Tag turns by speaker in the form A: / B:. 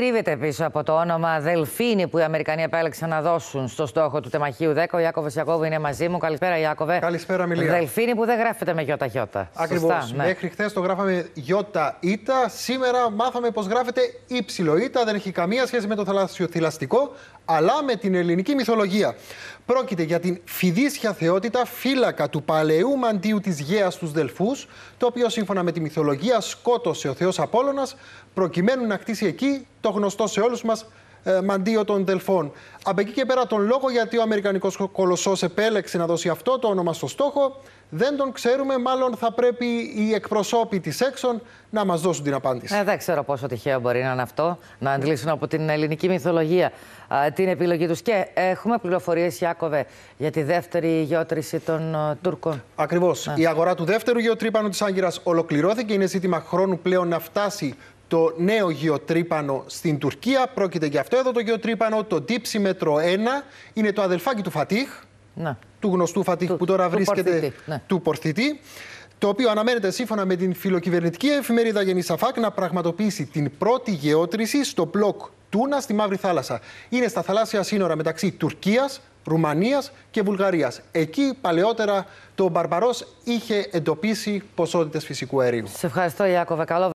A: κρύβεται πίσω από το όνομα Δελφίνη που οι Αμερικανοί επέλεξαν να δώσουν στο στόχο του τεμαχίου 10. Ο Ιάκωβε Ιακώβου είναι μαζί μου. Καλησπέρα, Ιάκωβε. Καλησπέρα, Μιλία. Δελφίνη που δεν γράφεται με γιώτα γιώτα. Ακριβώς. Ναι.
B: Μέχρι χθες το γράφαμε γιώτα ήτα. Σήμερα μάθαμε πως γράφεται ύψιλο ήτα. Δεν έχει καμία σχέση με το θαλασσιοθυλαστικό, αλλά με την ελληνική μυθολογία. Πρόκειται για την φιδίσια θεότητα φύλακα του παλαιού μαντίου της Γαία στους Δελφούς, το οποίο σύμφωνα με τη μυθολογία σκότωσε ο Θεός Απόλωνα προκειμένου να χτίσει εκεί το το γνωστό σε όλους μας ε, μαντίο των Δελφών. Από εκεί και πέρα, τον λόγο γιατί ο Αμερικανικός Κολοσσός επέλεξε να δώσει αυτό το όνομα στο στόχο, δεν τον ξέρουμε. Μάλλον θα πρέπει
A: οι εκπροσώποι της έξω να μας δώσουν την απάντηση. Ε, δεν ξέρω πόσο τυχαίο μπορεί να είναι αυτό, να αντλήσουν από την ελληνική μυθολογία α, την επιλογή τους. Και έχουμε πληροφορίες, Ιάκωβε, για τη δεύτερη γεώτρηση των Τούρκων. Ακριβώς. Ναι.
B: Η αγορά του δεύτερου γεωτρύπανου της Άγκυρας ολοκληρώθηκε. Είναι ζήτημα χρόνου πλέον να φτάσει το νέο γεωτρύπανο στην Τουρκία. Πρόκειται για αυτό εδώ το γεωτρύπανο, το Τύψη Μέτρο 1. Είναι το αδελφάκι του Φατίχ, ναι. του γνωστού Φατίχ που τώρα του βρίσκεται ναι. του Πορθητή. Το οποίο αναμένεται σύμφωνα με την φιλοκυβερνητική εφημερίδα Γενισαφάκ να πραγματοποιήσει την πρώτη γεώτρηση στο μπλοκ Τούνα στη Μαύρη Θάλασσα. Είναι στα θαλάσσια σύνορα μεταξύ Τουρκίας, Ρουμανίας και Βουλγαρίας. Εκεί παλαιότερα το Μπαρμπαρός είχε εντοπίσει ποσότητες φυσικού αερίου. Σε
A: ευχαριστώ, Ιάκωβε. Καλό